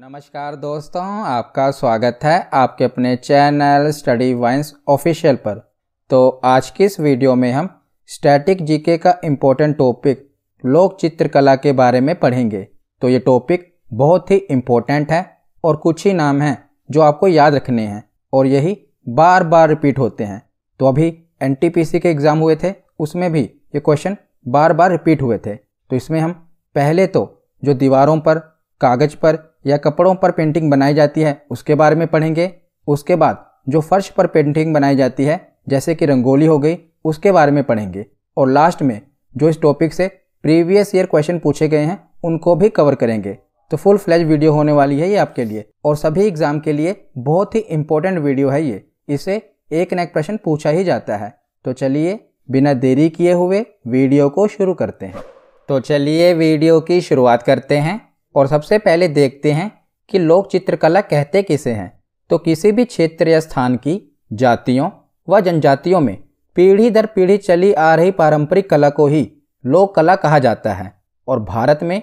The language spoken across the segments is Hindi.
नमस्कार दोस्तों आपका स्वागत है आपके अपने चैनल स्टडी वाइंस ऑफिशियल पर तो आज की इस वीडियो में हम स्टैटिक जीके का इम्पोर्टेंट टॉपिक लोक चित्रकला के बारे में पढ़ेंगे तो ये टॉपिक बहुत ही इम्पोर्टेंट है और कुछ ही नाम हैं जो आपको याद रखने हैं और यही बार बार रिपीट होते हैं तो अभी एन के एग्ज़ाम हुए थे उसमें भी ये क्वेश्चन बार बार रिपीट हुए थे तो इसमें हम पहले तो जो दीवारों पर कागज़ पर या कपड़ों पर पेंटिंग बनाई जाती है उसके बारे में पढ़ेंगे उसके बाद जो फर्श पर पेंटिंग बनाई जाती है जैसे कि रंगोली हो गई उसके बारे में पढ़ेंगे और लास्ट में जो इस टॉपिक से प्रीवियस ईयर क्वेश्चन पूछे गए हैं उनको भी कवर करेंगे तो फुल फ्लैज वीडियो होने वाली है ये आपके लिए और सभी एग्जाम के लिए बहुत ही इंपॉर्टेंट वीडियो है ये इसे एक न एक प्रश्न पूछा ही जाता है तो चलिए बिना देरी किए हुए वीडियो को शुरू करते हैं तो चलिए वीडियो की शुरुआत करते हैं और सबसे पहले देखते हैं कि लोक चित्रकला कहते किसे हैं तो किसी भी क्षेत्र या स्थान की जातियों व जनजातियों में पीढ़ी दर पीढ़ी चली आ रही पारंपरिक कला को ही लोक कला कहा जाता है और भारत में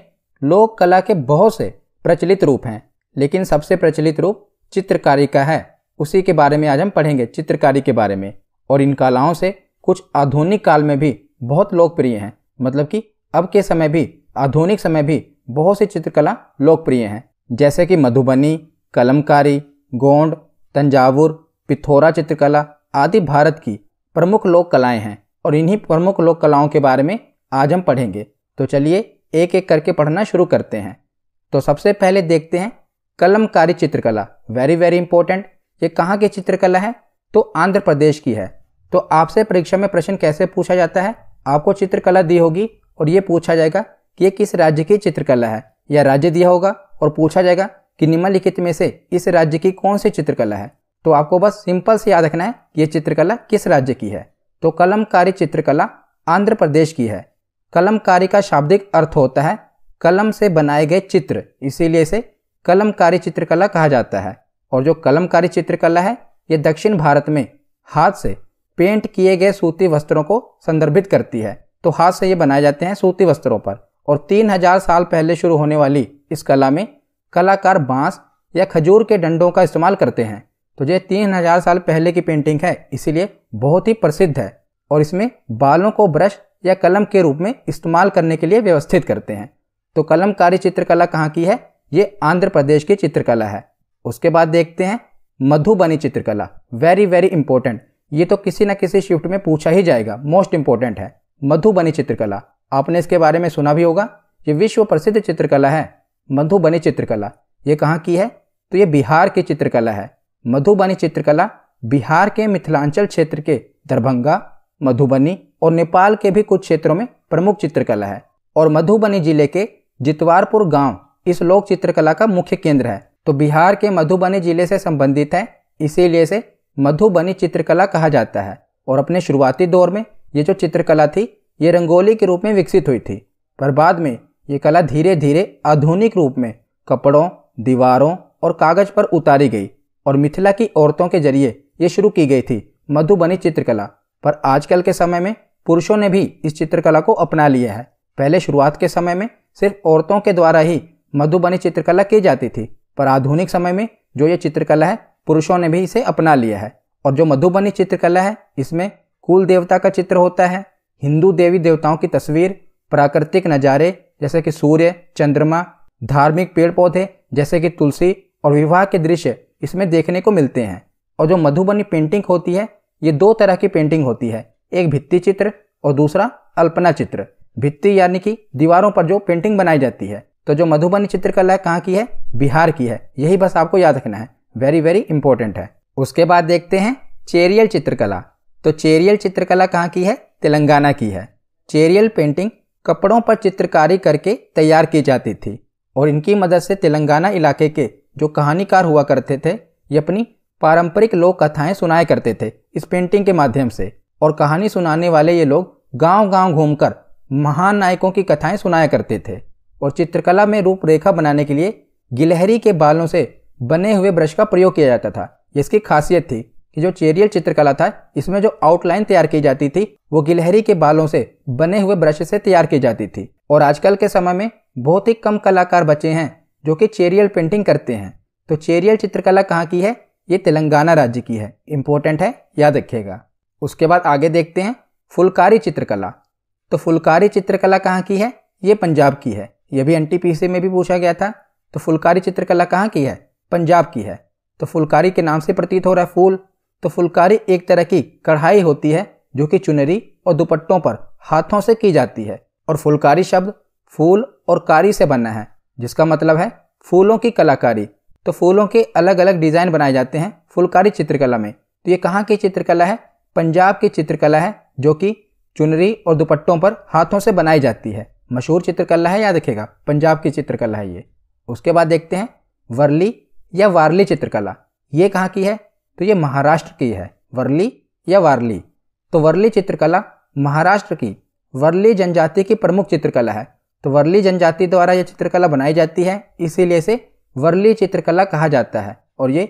लोक कला के बहुत से प्रचलित रूप हैं लेकिन सबसे प्रचलित रूप चित्रकारी का है उसी के बारे में आज हम पढ़ेंगे चित्रकारी के बारे में और इन कलाओं से कुछ आधुनिक काल में भी बहुत लोकप्रिय हैं मतलब कि अब के समय भी आधुनिक समय भी बहुत सी चित्रकला लोकप्रिय हैं जैसे कि मधुबनी कलमकारी गोंड तंजावुर पिथौरा चित्रकला आदि भारत की प्रमुख लोक कलाएँ हैं और इन्हीं प्रमुख लोक कलाओं के बारे में आज हम पढ़ेंगे तो चलिए एक एक करके पढ़ना शुरू करते हैं तो सबसे पहले देखते हैं कलमकारी चित्रकला वेरी वेरी इंपॉर्टेंट ये कहाँ की चित्रकला है तो आंध्र प्रदेश की है तो आपसे परीक्षा में प्रश्न कैसे पूछा जाता है आपको चित्रकला दी होगी और ये पूछा जाएगा कि यह किस राज्य की चित्रकला है यह राज्य दिया होगा और पूछा जाएगा कि निम्नलिखित में से इस राज्य की कौन सी चित्रकला है तो आपको बस सिंपल से याद रखना है कि यह चित्रकला किस राज्य की है तो कलमकारी चित्रकला आंध्र प्रदेश की है कलमकारी का शाब्दिक अर्थ होता है कलम से बनाए गए चित्र इसीलिए इसे कलमकारी चित्रकला कहा जाता है और जो कलमकारी चित्रकला है ये दक्षिण भारत में हाथ से पेंट किए गए सूती वस्त्रों को संदर्भित करती है तो हाथ से ये बनाए जाते हैं सूती वस्त्रों पर और 3000 साल पहले शुरू होने वाली इस कला में कलाकार बांस या खजूर के डंडों का इस्तेमाल करते हैं तो ये हजार साल पहले की पेंटिंग है इसीलिए बहुत ही प्रसिद्ध है और इसमें बालों को ब्रश या कलम के रूप में इस्तेमाल करने के लिए व्यवस्थित करते हैं तो कलमकारी चित्रकला कहाँ की है ये आंध्र प्रदेश की चित्रकला है उसके बाद देखते हैं मधुबनी चित्रकला वेरी वेरी इंपॉर्टेंट ये तो किसी ना किसी शिफ्ट में पूछा ही जाएगा मोस्ट इंपॉर्टेंट है मधुबनी चित्रकला आपने इसके बारे में सुना भी होगा ये विश्व प्रसिद्ध चित्रकला है मधुबनी चित्रकला ये कहाँ की है तो ये बिहार की चित्रकला है मधुबनी चित्रकला बिहार के मिथिलांचल क्षेत्र के दरभंगा मधुबनी और नेपाल के भी कुछ क्षेत्रों में प्रमुख चित्रकला है और मधुबनी जिले के जितवारपुर गांव इस लोक चित्रकला का मुख्य केंद्र है तो बिहार के मधुबनी जिले से संबंधित है इसीलिए से मधुबनी चित्रकला कहा जाता है और अपने शुरुआती दौर में ये जो चित्रकला थी ये रंगोली के रूप में विकसित हुई थी पर बाद में ये कला धीरे धीरे आधुनिक रूप में कपड़ों दीवारों और कागज पर उतारी गई और मिथिला की औरतों के जरिए ये शुरू की गई थी मधुबनी चित्रकला पर आजकल के समय में पुरुषों ने भी इस चित्रकला को अपना लिया है पहले शुरुआत के समय में सिर्फ औरतों के द्वारा ही मधुबनी चित्रकला की जाती थी पर आधुनिक समय में जो ये चित्रकला है पुरुषों ने भी इसे अपना लिया है और जो मधुबनी चित्रकला है इसमें कुल देवता का चित्र होता है हिंदू देवी देवताओं की तस्वीर प्राकृतिक नज़ारे जैसे कि सूर्य चंद्रमा धार्मिक पेड़ पौधे जैसे कि तुलसी और विवाह के दृश्य इसमें देखने को मिलते हैं और जो मधुबनी पेंटिंग होती है ये दो तरह की पेंटिंग होती है एक भित्ति चित्र और दूसरा अल्पना चित्र भित्ति यानी कि दीवारों पर जो पेंटिंग बनाई जाती है तो जो मधुबनी चित्रकला है कहाँ की है बिहार की है यही बस आपको याद रखना है वेरी वेरी इंपॉर्टेंट है उसके बाद देखते हैं चेरियल चित्रकला तो चेरियल चित्रकला कहाँ की है तेलंगाना की है चेरियल पेंटिंग कपड़ों पर चित्रकारी करके तैयार की जाती थी और इनकी मदद से तेलंगाना इलाके के जो कहानीकार हुआ करते थे ये अपनी पारंपरिक लोक कथाएं सुनाया करते थे इस पेंटिंग के माध्यम से और कहानी सुनाने वाले ये लोग गांव-गांव घूमकर महान नायकों की कथाएं सुनाया करते थे और चित्रकला में रूपरेखा बनाने के लिए गिलहरी के बालों से बने हुए ब्रश का प्रयोग किया जाता था इसकी खासियत थी कि जो चेरियल चित्रकला था इसमें जो आउटलाइन तैयार की जाती थी वो गिलहरी के बालों से बने हुए ब्रश से तैयार की जाती थी और आजकल के समय में बहुत ही कम कलाकार बचे हैं जो कि चेरियल पेंटिंग करते हैं तो चेरियल चित्रकला कहाँ की है ये तेलंगाना राज्य की है इम्पोर्टेंट है याद रखिएगा उसके बाद आगे देखते हैं फुलकारी चित्रकला तो फुलकारी चित्रकला कहाँ की है ये पंजाब की है ये भी एनटीपीसी में भी पूछा गया था तो फुलकारी चित्रकला कहाँ की है पंजाब की है तो फुलकारी के नाम से प्रतीत हो रहा है फूल तो फुलकारी एक तरह की कढ़ाई होती है जो कि चुनरी और दुपट्टों पर हाथों से की जाती है और फुलकारी शब्द फूल और कारी से बना है जिसका मतलब है फूलों की कलाकारी तो फूलों के अलग अलग डिज़ाइन बनाए जाते हैं फुलकारी चित्रकला में तो ये कहाँ की चित्रकला है पंजाब की चित्रकला है जो कि चुनरी और दुपट्टों पर हाथों से बनाई जाती है मशहूर चित्रकला है याद रखेगा पंजाब की चित्रकला है ये उसके बाद देखते हैं वर्ली या वारली चित्रकला ये कहाँ की है तो ये महाराष्ट्र की है वर्ली या वारली तो वर्ली चित्रकला महाराष्ट्र की वर्ली जनजाति की प्रमुख चित्रकला है तो वर्ली जनजाति द्वारा यह चित्रकला बनाई जाती है इसीलिए इसे वर्ली चित्रकला कहा जाता है और ये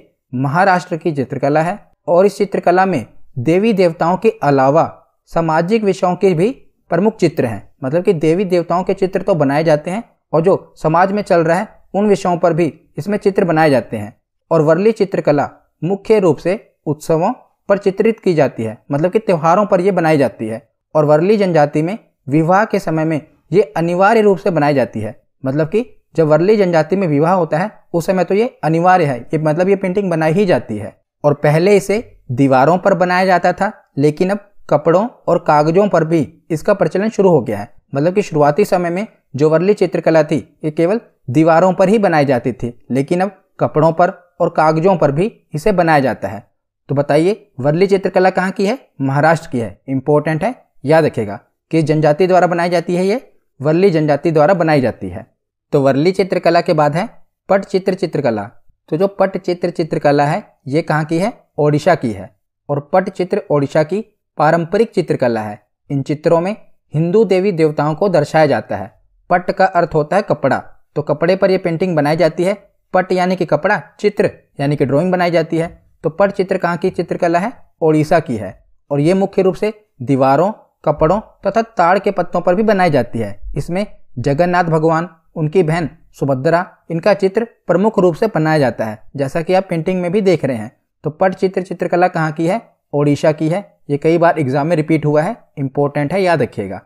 महाराष्ट्र की चित्रकला है और इस चित्रकला में देवी देवताओं के अलावा सामाजिक विषयों के भी प्रमुख चित्र हैं मतलब कि देवी देवताओं के चित्र तो बनाए जाते हैं और जो समाज में चल रहा है उन विषयों पर भी इसमें चित्र बनाए जाते हैं और वर्ली चित्रकला मुख्य रूप से उत्सवों पर चित्रित की जाती है मतलब कि त्योहारों पर यह बनाई जाती है और वर्ली जनजाति में विवाह के समय में ये अनिवार्य रूप से बनाई जाती है मतलब कि जब वर्ली जनजाति में विवाह होता है उस समय तो ये अनिवार्य है ये मतलब ये पेंटिंग बनाई ही जाती है और पहले इसे दीवारों पर बनाया जाता था लेकिन अब कपड़ों और कागजों पर भी इसका प्रचलन शुरू हो गया है मतलब कि शुरुआती समय में जो वर्ली चित्रकला थी ये केवल दीवारों पर ही बनाई जाती थी लेकिन अब कपड़ों पर और कागजों पर भी इसे बनाया जाता है तो बताइए वर्ली चित्रकला कहाँ की है महाराष्ट्र की है इंपॉर्टेंट है याद रखेगा कि जनजाति द्वारा बनाई जाती है ये वर्ली जनजाति द्वारा बनाई जाती है तो वर्ली चित्रकला के बाद है पट चित्र चित्रकला तो जो पट चित्र चित्रकला है ये कहाँ की है ओडिशा की है और पट चित्र ओडिशा की पारंपरिक चित्रकला है इन चित्रों में हिंदू देवी देवताओं को दर्शाया जाता है पट का अर्थ होता है कपड़ा तो कपड़े पर यह पेंटिंग बनाई जाती है पट यानी कि कपड़ा चित्र यानी कि ड्राइंग बनाई जाती है तो पट चित्र कहाँ की चित्रकला है ओडिशा की है और ये मुख्य रूप से दीवारों कपड़ों तथा ताड़ के पत्तों पर भी बनाई जाती है इसमें जगन्नाथ भगवान उनकी बहन सुभद्रा इनका चित्र प्रमुख रूप से बनाया जाता है जैसा कि आप पेंटिंग में भी देख रहे हैं तो पट चित्र चित्रकला कहाँ की है ओडिशा की है ये कई बार एग्जाम में रिपीट हुआ है इंपॉर्टेंट है याद रखिएगा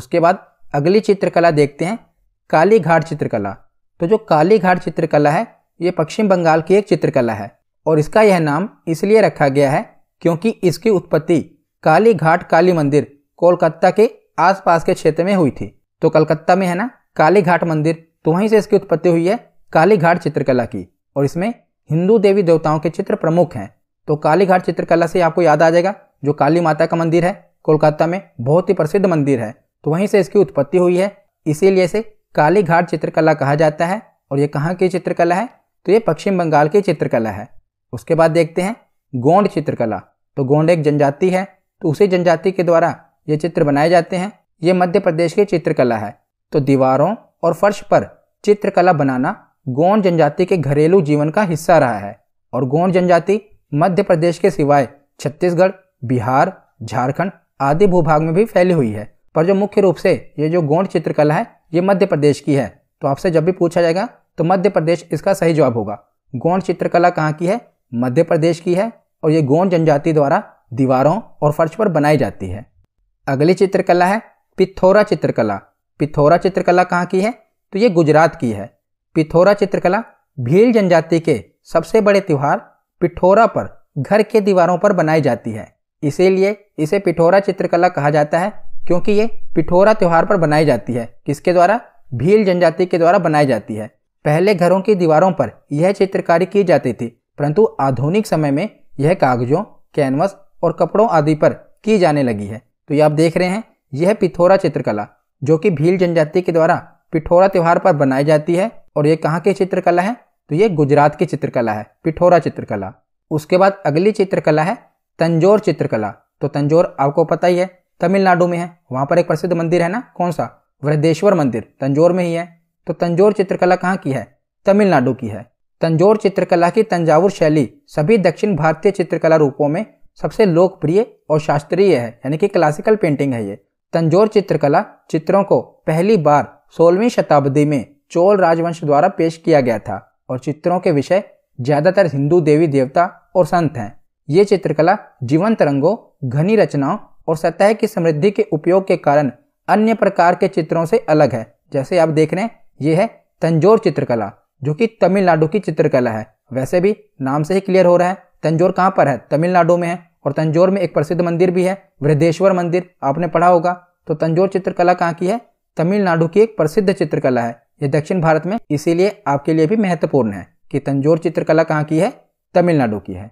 उसके बाद अगली चित्रकला देखते हैं काली घाट चित्रकला तो जो कालीघाट चित्रकला है ये पश्चिम बंगाल की एक चित्रकला है और इसका यह नाम इसलिए रखा गया है क्योंकि इसकी उत्पत्ति कालीघाट काली मंदिर कोलकाता के आसपास के क्षेत्र में हुई थी तो कलकत्ता में है ना कालीघाट मंदिर तो वहीं से इसकी उत्पत्ति हुई है कालीघाट चित्रकला की और इसमें हिंदू देवी देवताओं के चित्र प्रमुख हैं तो कालीघाट चित्रकला से आपको याद आ जाएगा जो काली माता का मंदिर है कोलकाता में बहुत ही प्रसिद्ध मंदिर है तो वहीं से इसकी उत्पत्ति हुई है इसीलिए इसे काली घाट चित्रकला कहा जाता है और ये कहाँ की चित्रकला है तो ये पश्चिम बंगाल की चित्रकला है उसके बाद देखते हैं गोंड चित्रकला तो गोंड एक जनजाति है तो उसी जनजाति के द्वारा ये चित्र बनाए जाते हैं ये मध्य प्रदेश की चित्रकला है तो दीवारों और फर्श पर चित्रकला बनाना गोंड जनजाति के घरेलू जीवन का हिस्सा रहा है और गोंड जनजाति मध्य प्रदेश के सिवाय छत्तीसगढ़ बिहार झारखंड आदि भूभाग में भी फैली हुई है पर जो मुख्य रूप से ये जो गोंड चित्रकला है ये मध्य प्रदेश की है तो आपसे जब भी पूछा जाएगा तो मध्य प्रदेश इसका सही जवाब होगा गौंड चित्रकला कहाँ की है मध्य प्रदेश की है और ये गौंड जनजाति द्वारा दीवारों और फर्श पर बनाई जाती है अगली चित्रकला है पिथौरा चित्रकला पिथौरा चित्रकला कहाँ की है तो ये गुजरात की है पिथौरा चित्रकला भील जनजाति के सबसे बड़े त्यौहार पिठौरा पर घर के दीवारों पर बनाई जाती है इसीलिए इसे पिठौरा चित्रकला कहा जाता है क्योंकि ये पिठोरा त्यौहार पर बनाई जाती है किसके द्वारा भील जनजाति के द्वारा बनाई जाती है पहले घरों की दीवारों पर यह चित्रकारी की जाती थी परंतु आधुनिक समय में यह कागजों कैनवस और कपड़ों आदि पर की जाने लगी है तो ये आप देख रहे हैं यह पिथौरा चित्रकला जो कि भील जनजाति के द्वारा पिठोरा त्यौहार पर बनाई जाती है और ये कहाँ की चित्रकला है तो ये गुजरात की चित्रकला है पिठोरा चित्रकला उसके बाद अगली चित्रकला है तंजोर चित्रकला तो तंजोर आपको पता ही है तमिलनाडु में है वहां पर एक प्रसिद्ध मंदिर है ना कौन सा वृद्धेश्वर मंदिर तंजौर में ही है तो तंजौर चित्रकला कहाँ की है तमिलनाडु की है तंजौर चित्रकला की तंजावुर शैली सभी दक्षिण भारतीय चित्रकला रूपों में सबसे लोकप्रिय और शास्त्रीय है यानी कि क्लासिकल पेंटिंग है ये तंजौर चित्रकला चित्रों को पहली बार सोलहवीं शताब्दी में चोल राजवंश द्वारा पेश किया गया था और चित्रों के विषय ज्यादातर हिंदू देवी देवता और संत हैं ये चित्रकला जीवंत रंगों घनी रचनाओं और सतह की समृद्धि के उपयोग के कारण अन्य प्रकार के चित्रों से अलग है जैसे आप देख रहे हैं ये है तंजोर चित्रकला जो कि तमिलनाडु की चित्रकला है वैसे भी नाम से ही क्लियर हो रहा है तंजोर कहाँ पर है तमिलनाडु में है और तंजोर में एक प्रसिद्ध मंदिर भी है वृद्धेश्वर मंदिर आपने पढ़ा होगा तो तंजोर चित्रकला कहाँ की है तमिलनाडु की एक प्रसिद्ध चित्रकला है ये दक्षिण भारत में इसीलिए आपके लिए भी महत्वपूर्ण है कि तंजोर चित्रकला कहाँ की है तमिलनाडु की है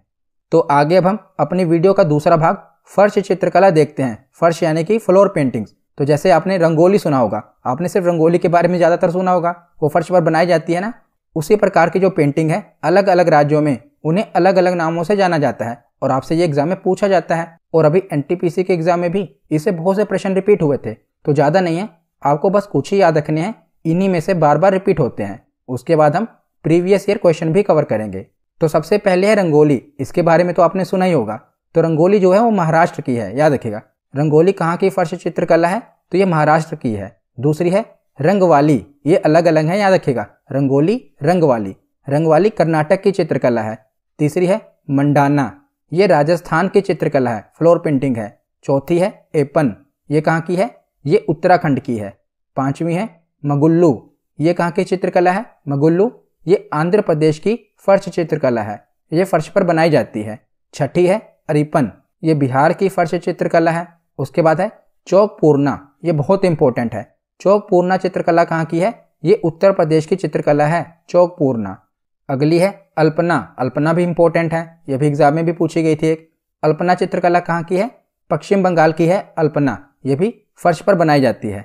तो आगे अब हम अपनी वीडियो का दूसरा भाग फर्श चित्रकला देखते हैं फर्श यानी कि फ्लोर पेंटिंग्स तो जैसे आपने रंगोली सुना होगा आपने सिर्फ रंगोली के बारे में ज़्यादातर सुना होगा वो फर्श पर बनाई जाती है ना उसी प्रकार की जो पेंटिंग है अलग अलग राज्यों में उन्हें अलग अलग नामों से जाना जाता है और आपसे ये एग्जाम में पूछा जाता है और अभी एन के एग्जाम में भी इसे बहुत से प्रश्न रिपीट हुए थे तो ज़्यादा नहीं है आपको बस कुछ ही याद रखने हैं इन्हीं में से बार बार रिपीट होते हैं उसके बाद हम प्रीवियस ईयर क्वेश्चन भी कवर करेंगे तो सबसे पहले है रंगोली इसके बारे में तो आपने सुना ही होगा तो रंगोली जो है वो महाराष्ट्र की है याद रखिएगा रंगोली कहाँ की फर्श चित्रकला है तो ये महाराष्ट्र की है दूसरी है रंगवाली ये अलग अलग है याद रखिएगा रंगोली रंगवाली रंगवाली कर्नाटक की चित्रकला है तीसरी है मंडाना ये राजस्थान की चित्रकला है फ्लोर पेंटिंग है चौथी है एपन ये कहाँ की है ये उत्तराखंड की है पांचवी है मगुल्लू ये कहाँ की चित्रकला है मगुल्लू ये आंध्र प्रदेश की फर्श चित्रकला है ये फर्श पर बनाई जाती है छठी है अरिपन ये बिहार की फर्श चित्रकला है उसके बाद है चौक पूर्णा ये बहुत इंपॉर्टेंट है चौक पूर्णा चित्रकला कहाँ की है ये उत्तर प्रदेश की चित्रकला है चौक पूर्णा अगली है अल्पना अल्पना भी इंपॉर्टेंट है ये भी एग्जाम में भी पूछी गई थी एक अल्पना चित्रकला कहाँ की है पश्चिम बंगाल की है अल्पना ये भी फर्श पर बनाई जाती है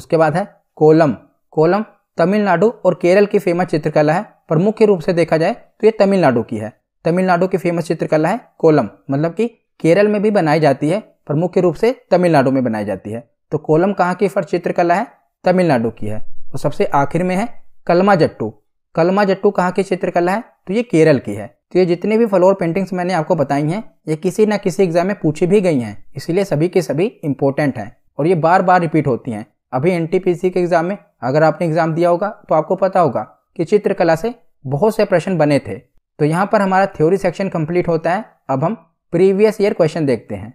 उसके बाद है कोलम कोलम तमिलनाडु और केरल की फेमस चित्रकला है पर मुख्य रूप से देखा जाए तो ये तमिलनाडु की है तमिलनाडु की फेमस चित्रकला है कोलम मतलब कि केरल में भी बनाई जाती है पर मुख्य रूप से तमिलनाडु में बनाई जाती है तो कोलम कहाँ की फर्स्ट चित्रकला है तमिलनाडु की है और सबसे आखिर में है कलमा जट्टू कलमा जट्टू कहाँ की चित्रकला है तो ये केरल की है तो ये जितनी भी फ्लोर पेंटिंग्स मैंने आपको बताई हैं ये किसी ना किसी एग्जाम में पूछी भी गई हैं इसीलिए सभी के सभी इंपॉर्टेंट हैं और ये बार बार रिपीट होती हैं अभी एन के एग्जाम में अगर आपने एग्जाम दिया होगा तो आपको पता होगा कि चित्रकला से बहुत से प्रश्न बने थे तो यहाँ पर हमारा थ्योरी सेक्शन कंप्लीट होता है अब हम प्रीवियस ईयर क्वेश्चन देखते हैं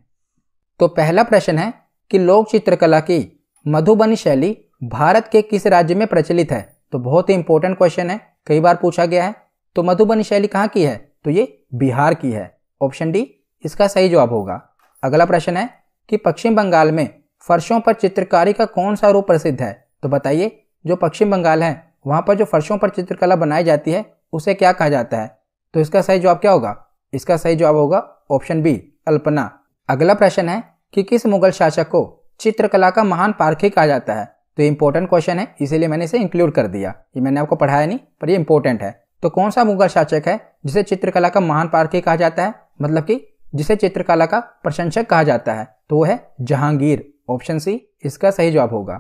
तो पहला प्रश्न है कि लोक चित्रकला की मधुबनी शैली भारत के किस राज्य में प्रचलित है तो बहुत ही इंपॉर्टेंट क्वेश्चन है कई बार पूछा गया है तो मधुबनी शैली कहाँ की है तो ये बिहार की है ऑप्शन डी इसका सही जवाब होगा अगला प्रश्न है कि पश्चिम बंगाल में फर्शों पर चित्रकारी का कौन सा रूप प्रसिद्ध है तो बताइए जो पश्चिम बंगाल है वहां पर जो फर्शों पर चित्रकला बनाई जाती है उसे क्या कहा जाता है तो इसका सही जवाब क्या होगा इसका सही जवाब होगा ऑप्शन बी अल्पना अगला प्रश्न है कि किस मुगल शासक को चित्रकला का महान पारखी कहा जाता है तो इम्पोर्टेंट क्वेश्चन है इसीलिए मैंने इसे इंक्लूड कर दिया ये मैंने आपको पढ़ाया नहीं पर ये इम्पोर्टेंट है तो कौन सा मुगल शासक है जिसे चित्रकला का महान पारखी कहा जाता है मतलब कि जिसे चित्रकला का प्रशंसक कहा जाता है तो वो है जहांगीर ऑप्शन सी इसका सही जवाब होगा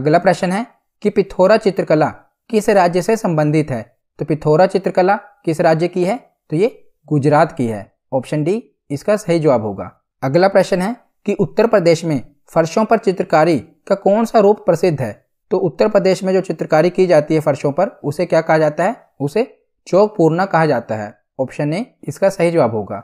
अगला प्रश्न है कि पिथौरा चित्रकला किस राज्य से संबंधित है तो पिथौरा चित्रकला किस राज्य की है तो ये गुजरात की है ऑप्शन डी इसका सही जवाब होगा अगला प्रश्न है कि उत्तर प्रदेश में फर्शों पर चित्रकारी का कौन सा रूप प्रसिद्ध है तो उत्तर प्रदेश में जो चित्रकारी की जाती है फर्शों पर उसे क्या कहा जाता है उसे चौक पूर्णा कहा जाता है ऑप्शन ए इसका सही जवाब होगा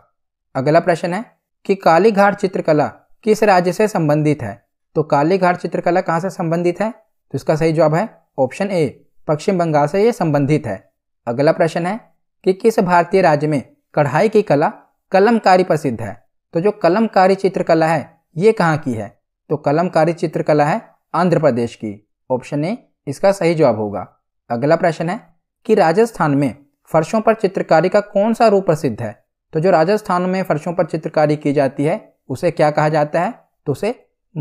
अगला प्रश्न है कि कालीघाट चित्रकला किस राज्य से संबंधित है तो कालीघाट चित्रकला कहाँ से संबंधित है तो इसका सही जवाब है ऑप्शन ए पश्चिम बंगाल से यह संबंधित है अगला प्रश्न है कि किस भारतीय राज्य में कढ़ाई की कला कलमकारी प्रसिद्ध है तो जो कलमकारी चित्रकला है ये कहाँ की है तो कलमकारी चित्रकला है आंध्र प्रदेश की ऑप्शन ए इसका सही जवाब होगा अगला प्रश्न है कि राजस्थान में फर्शों पर चित्रकारी का कौन सा रूप प्रसिद्ध है तो जो राजस्थान में फर्शों पर चित्रकारी की जाती है उसे क्या कहा जाता है तो उसे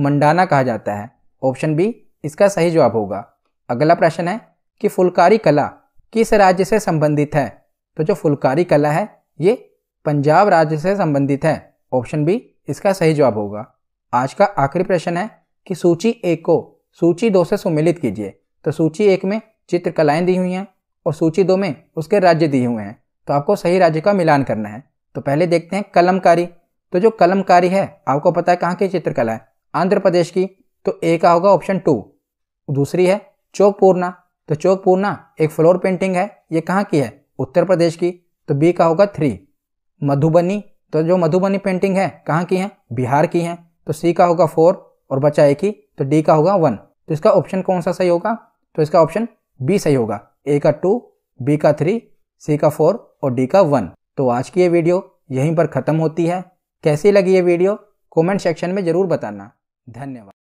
मंडाना कहा जाता है ऑप्शन बी इसका सही जवाब होगा अगला प्रश्न है कि फुलकारी कला किस राज्य से संबंधित है तो जो फुलकारी कला है ये पंजाब राज्य से संबंधित है ऑप्शन बी इसका सही जवाब होगा आज का आखिरी प्रश्न है कि सूची एक को सूची दो से सुमिलित कीजिए तो सूची एक में चित्रकलाएं दी हुई हैं और सूची दो में उसके राज्य दिए हुए हैं तो आपको सही राज्य का मिलान करना है तो पहले देखते हैं कलमकारी तो जो कलमकारी है आपको पता है कहाँ की चित्रकला है आंध्र प्रदेश की तो ए का होगा ऑप्शन टू दूसरी है चौक पूर्णा तो चौक पूर्णा एक फ्लोर पेंटिंग है ये कहाँ की है उत्तर प्रदेश की तो बी का होगा थ्री मधुबनी तो जो मधुबनी पेंटिंग है कहाँ की है बिहार की है तो सी का होगा फोर और बचा एक ही तो डी का होगा वन तो इसका ऑप्शन कौन सा सही होगा तो इसका ऑप्शन बी सही होगा ए का टू बी का थ्री सी का फोर और डी का वन तो आज की ये वीडियो यहीं पर ख़त्म होती है कैसी लगी ये वीडियो कमेंट सेक्शन में ज़रूर बताना धन्यवाद